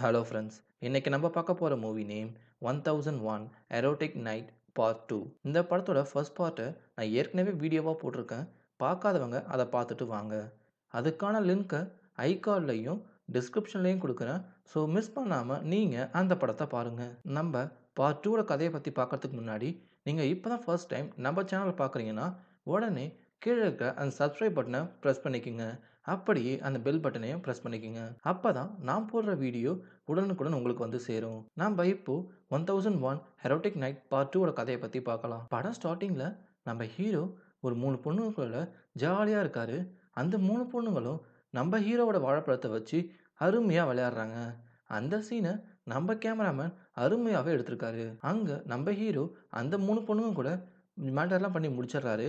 hello friends இன்றைக்கி நம்ம பார்க்க போகிற movie name one thousand one erotic night part two இந்த படத்தோட ஃபர்ஸ்ட் பார்ட்டை நான் ஏற்கனவே வீடியோவாக போட்டிருக்கேன் பார்க்காதவங்க அதை பார்த்துட்டு வாங்க அதுக்கான லிங்க்கை ஐகார்ட்லையும் டிஸ்கிரிப்ஷன்லையும் கொடுக்குறேன் ஸோ மிஸ் பண்ணாமல் நீங்கள் அந்த படத்தை பாருங்கள் நம்ம பார்ட் டூவோட கதையை பற்றி பார்க்குறதுக்கு முன்னாடி நீங்கள் இப்போ தான் ஃபர்ஸ்ட் டைம் நம்ம சேனலை பார்க்குறீங்கன்னா உடனே கீழே இருக்க அந்த சப்ஸ்கிரைப் பட்டனை ப்ரெஸ் பண்ணிக்கோங்க அப்படியே அந்த பெல் பட்டனையும் ப்ரெஸ் பண்ணிக்கோங்க அப்போ தான் நான் போடுற வீடியோ உடனுக்குடன் உங்களுக்கு வந்து சேரும் நாம் இப்போ one thousand one erotic night part டூவோட கதையை பற்றி பார்க்கலாம் படம் ஸ்டார்டிங்கில் நம்ம ஹீரோ ஒரு மூணு பொண்ணுங்களோட ஜாலியாக இருக்கார் அந்த மூணு பொண்ணுங்களும் நம்ம ஹீரோவோட வாழைப்பழத்தை வச்சு அருமையாக விளையாடுறாங்க அந்த சீனை நம்ம கேமராமேன் அருமையாகவே எடுத்திருக்காரு அங்கே நம்ம ஹீரோ அந்த மூணு பொண்ணுங்க கூட மேட்டர்லாம் பண்ணி முடிச்சிடுறாரு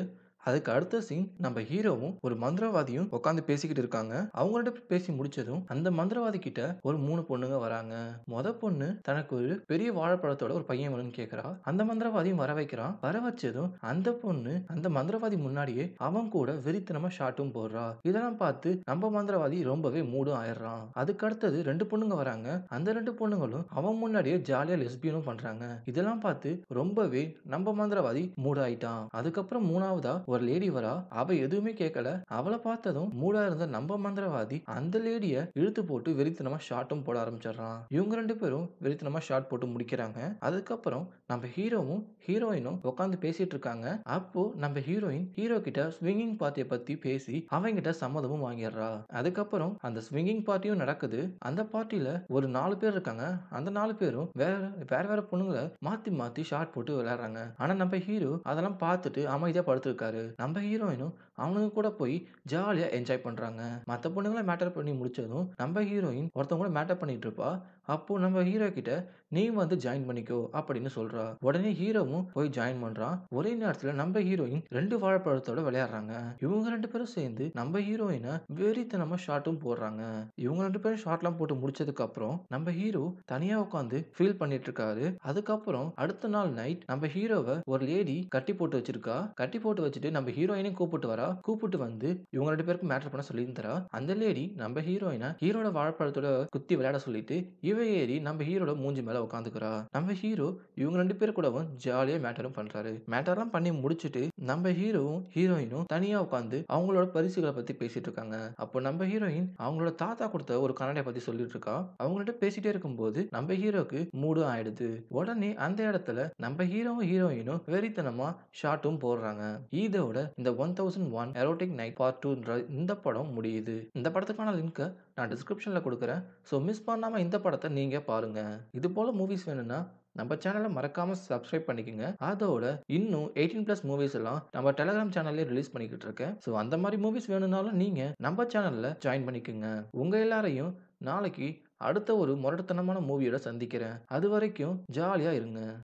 அதுக்கு அடுத்த சீன் நம்ம ஹீரோவும் ஒரு மந்திரவாதியும் உட்காந்து பேசிக்கிட்டு இருக்காங்க அவங்கள்ட்ட பேசி முடிச்சதும் அந்த மந்திரவாதி கிட்ட ஒரு மூணு பொண்ணுங்க வராங்க மொத பொண்ணு தனக்கு ஒரு பெரிய வாழைப்பழத்தோட ஒரு பையன் வேணும்னு கேக்குறா அந்த மந்திரவாதியும் வர வைக்கிறான் வர வச்சதும் அந்த பொண்ணு அந்த மந்திரவாதி முன்னாடியே அவன் கூட வெறித்தனமா ஷாட்டும் போடுறா இதெல்லாம் பார்த்து நம்ம மந்திரவாதி ரொம்பவே மூடும் ஆயிடுறான் அதுக்கு அடுத்தது ரெண்டு பொண்ணுங்க வராங்க அந்த ரெண்டு பொண்ணுங்களும் அவன் முன்னாடியே ஜாலியா லெஸ்பியனும் பண்றாங்க இதெல்லாம் பார்த்து ரொம்பவே நம்ம மந்திரவாதி மூடாயிட்டான் அதுக்கப்புறம் மூணாவதா ஒரு லேடி வரா அவ எதுவுமே கேட்கல அவளை பார்த்ததும் மூடா இருந்த நம்ம மந்திரவாதி அந்த லேடிய இழுத்து போட்டு வெறித்தனமா ஷாட்டும் போட ஆரம்பிச்சிடறான் இவங்க ரெண்டு பேரும் வெறித்தனமா ஷார்ட் போட்டு முடிக்கிறாங்க அதுக்கப்புறம் நம்ம ஹீரோவும் ஹீரோயினும் உட்காந்து பேசிட்டு இருக்காங்க அப்போ நம்ம ஹீரோயின் ஹீரோ கிட்ட ஸ்விங்கிங் பார்ட்டியை பத்தி பேசி அவங்கிட்ட சம்மதமும் வாங்கிடுறா அதுக்கப்புறம் அந்த ஸ்விங்கிங் பார்ட்டியும் நடக்குது அந்த பார்ட்டியில ஒரு நாலு பேர் இருக்காங்க அந்த நாலு பேரும் வேற வேற வேற பொண்ணுங்களை மாத்தி மாத்தி ஷார்ட் போட்டு விளையாடுறாங்க ஆனா நம்ம ஹீரோ அதெல்லாம் பார்த்துட்டு அமைதியா படுத்திருக்காரு நம்ம ஹீரோயினும் அவனுங்க கூட போய் ஜாலியாக என்ஜாய் பண்ணுறாங்க மற்ற பொண்ணுங்களை மேட்டர் பண்ணி முடிச்சதும் நம்ம ஹீரோயின் ஒருத்தவங்க கூட மேட்டர் பண்ணிட்டு இருப்பா அப்போ நம்ம ஹீரோ கிட்ட நீ வந்து ஜாயின் பண்ணிக்கோ அப்படின்னு சொல்றா உடனே ஹீரோவும் போய் ஜாயின் பண்றான் ஒரே நேரத்தில் நம்ம ஹீரோயின் ரெண்டு வாழைப்பழத்தோட விளையாடுறாங்க இவங்க ரெண்டு பேரும் சேர்ந்து நம்ம ஹீரோயினை வெறித்தனமா ஷார்ட்டும் போடுறாங்க இவங்க ரெண்டு பேரும் ஷார்ட்லாம் போட்டு முடிச்சதுக்கு அப்புறம் நம்ம ஹீரோ தனியாக உட்காந்து ஃபீல் பண்ணிட்டு இருக்காரு அதுக்கப்புறம் அடுத்த நாள் நைட் நம்ம ஹீரோவை ஒரு லேடி கட்டி போட்டு வச்சிருக்கா கட்டி போட்டு வச்சுட்டு நம்ம ஹீரோயினையும் கூப்பிட்டு வரா ஹீரோவா கூப்பிட்டு வந்து இவங்க ரெண்டு பேருக்கும் மேட்டர் பண்ண சொல்லியிருந்தா அந்த லேடி நம்ம ஹீரோயினை ஹீரோட வாழைப்பழத்தோட குத்தி விளையாட சொல்லிட்டு இவ ஏறி நம்ம ஹீரோட மூஞ்சி மேல உட்காந்துக்கிறா நம்ம ஹீரோ இவங்க ரெண்டு பேர் கூடவும் ஜாலியா மேட்டரும் பண்றாரு மேட்டர்லாம் பண்ணி முடிச்சுட்டு நம்ம ஹீரோவும் ஹீரோயினும் தனியா உட்காந்து அவங்களோட பரிசுகளை பத்தி பேசிட்டு இருக்காங்க அப்போ நம்ம ஹீரோயின் அவங்களோட தாத்தா கொடுத்த ஒரு கனடை பத்தி சொல்லிட்டு இருக்கா அவங்கள்ட்ட பேசிட்டே இருக்கும்போது நம்ம ஹீரோக்கு மூடு ஆயிடுது உடனே அந்த இடத்துல நம்ம ஹீரோவும் ஹீரோயினும் வெறித்தனமா ஷாட்டும் போடுறாங்க இதோட இந்த one thousand one erotic night part டூன்ற இந்த படம் முடியுது இந்த படத்துக்கான லிங்க்கை நான் டிஸ்கிரிப்ஷனில் கொடுக்குறேன் ஸோ மிஸ் பண்ணாமல் இந்த படத்தை நீங்கள் பாருங்கள் இது போல் மூவிஸ் வேணும்னா நம்ம சேனலை மறக்காமல் சப்ஸ்கிரைப் பண்ணிக்கோங்க அதோட இன்னும் எயிட்டீன் ப்ளஸ் மூவிஸ் எல்லாம் நம்ம டெலகிராம் சேனல்லே ரிலீஸ் பண்ணிக்கிட்டு இருக்கேன் ஸோ அந்த மாதிரி மூவிஸ் வேணும்னாலும் நீங்கள் நம்ம சேனலில் ஜாயின் பண்ணிக்கோங்க உங்கள் எல்லாரையும் நாளைக்கு அடுத்த ஒரு முரட்டுத்தனமான மூவியோட சந்திக்கிறேன் அது வரைக்கும் ஜாலியாக இருங்க